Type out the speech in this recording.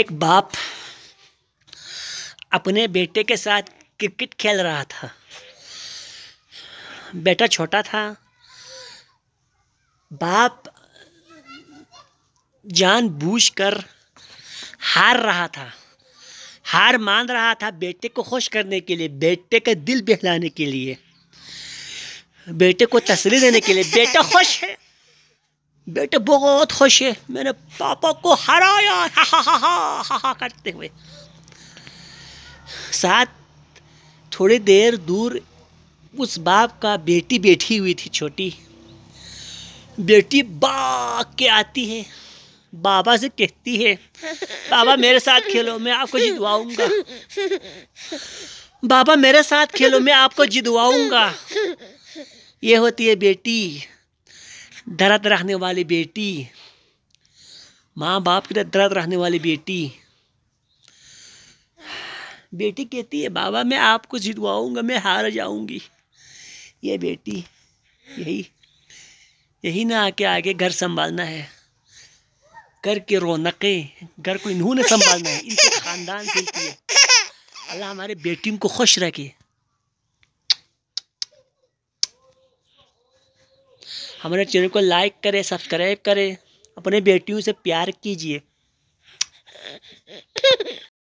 एक बाप अपने बेटे के साथ क्रिकेट खेल रहा था बेटा छोटा था बाप जानबूझकर हार रहा था हार मान रहा था बेटे को खुश करने के लिए बेटे का दिल बहलाने के लिए बेटे को तस्वीर देने के लिए बेटा खुश है बेटे बहुत खुश है मैंने पापा को हराया हा हा हा हा हा हा करते हुए साथ थोड़ी देर दूर उस बाप का बेटी बैठी हुई थी छोटी बेटी बाग के आती है बाबा से कहती है बाबा मेरे साथ खेलो मैं आपको जिदवाऊंगा बाबा मेरे साथ खेलो मैं आपको जिदवाऊंगा ये होती है बेटी दर्द रखने वाली बेटी माँ बाप की दर्द रखने वाली बेटी बेटी कहती है बाबा मैं आपको जितवाऊंगा मैं हार जाऊंगी ये बेटी यही यही ना आके आगे घर संभालना है घर के रौनकें घर को इन्होंने संभालना है इनके खानदान के लिए अल्लाह हमारे बेटियों को खुश रखे हमारे चैनल को लाइक करें सब्सक्राइब करें अपने बेटियों से प्यार कीजिए